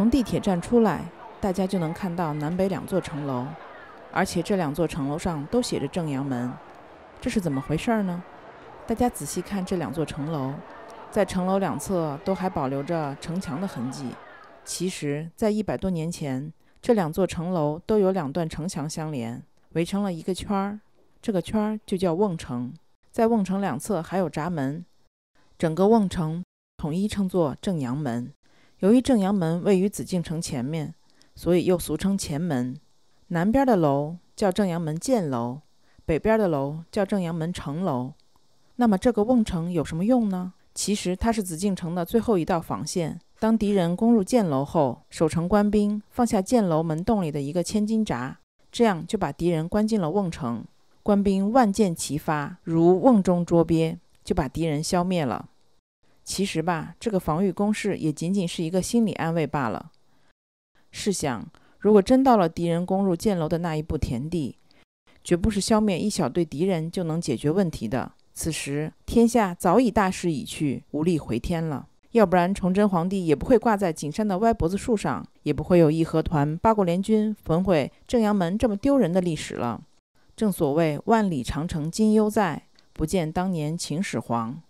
从地铁站出来，大家就能看到南北两座城楼，而且这两座城楼上都写着正阳门，这是怎么回事呢？大家仔细看这两座城楼，在城楼两侧都还保留着城墙的痕迹。其实，在一百多年前，这两座城楼都有两段城墙相连，围成了一个圈儿，这个圈儿就叫瓮城。在瓮城两侧还有闸门，整个瓮城统一称作正阳门。由于正阳门位于紫禁城前面，所以又俗称前门。南边的楼叫正阳门箭楼，北边的楼叫正阳门城楼。那么这个瓮城有什么用呢？其实它是紫禁城的最后一道防线。当敌人攻入箭楼后，守城官兵放下箭楼门洞里的一个千斤闸，这样就把敌人关进了瓮城。官兵万箭齐发，如瓮中捉鳖，就把敌人消灭了。其实吧，这个防御攻势也仅仅是一个心理安慰罢了。试想，如果真到了敌人攻入箭楼的那一步田地，绝不是消灭一小队敌人就能解决问题的。此时天下早已大势已去，无力回天了。要不然，崇祯皇帝也不会挂在景山的歪脖子树上，也不会有义和团、八国联军焚毁正阳门这么丢人的历史了。正所谓“万里长城今犹在，不见当年秦始皇”。